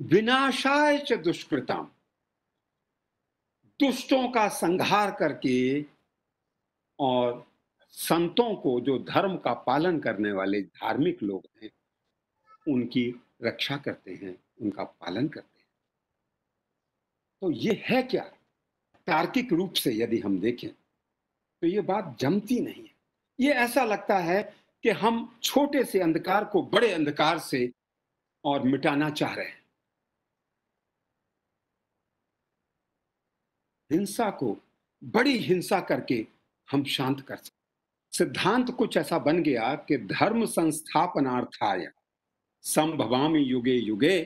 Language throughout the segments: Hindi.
विनाशाय च दुष्कृतम दुष्टों का संहार करके और संतों को जो धर्म का पालन करने वाले धार्मिक लोग हैं उनकी रक्षा करते हैं उनका पालन करते हैं तो ये है क्या तार्किक रूप से यदि हम देखें तो ये बात जमती नहीं है ये ऐसा लगता है कि हम छोटे से अंधकार को बड़े अंधकार से और मिटाना चाह रहे हैं हिंसा को बड़ी हिंसा करके हम शांत कर सकते सिद्धांत कुछ ऐसा बन गया कि धर्म संस्थापनार्थाय संभवामी युगे युगे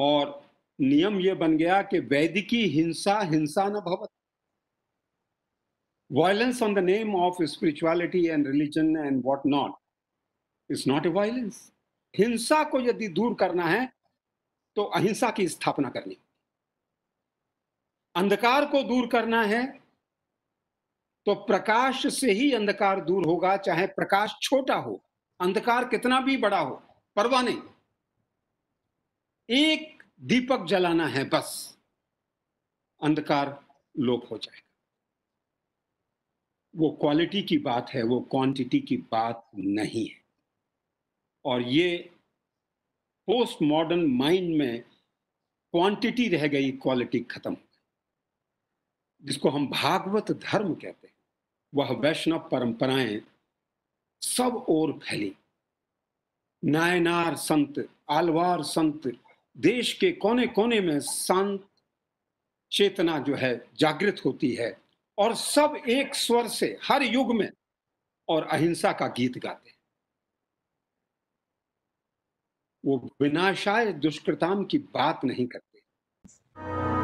और नियम यह बन गया कि वैदिकी हिंसा हिंसा न भवत violence on the name of spirituality and religion and what not is not a violence हिंसा को यदि दूर करना है तो अहिंसा की स्थापना करनी अंधकार को दूर करना है तो प्रकाश से ही अंधकार दूर होगा चाहे प्रकाश छोटा हो अंधकार कितना भी बड़ा हो परवाह नहीं एक दीपक जलाना है बस अंधकार लोप हो जाएगा वो क्वालिटी की बात है वो क्वांटिटी की बात नहीं है और ये पोस्ट मॉडर्न माइंड में क्वांटिटी रह गई क्वालिटी खत्म जिसको हम भागवत धर्म कहते हैं वह वैष्णव परंपराएं सब ओर फैली नायनार संत आलवार संत देश के कोने कोने में संत चेतना जो है जागृत होती है और सब एक स्वर से हर युग में और अहिंसा का गीत गाते हैं वो विनाशाय दुष्कृताम की बात नहीं करते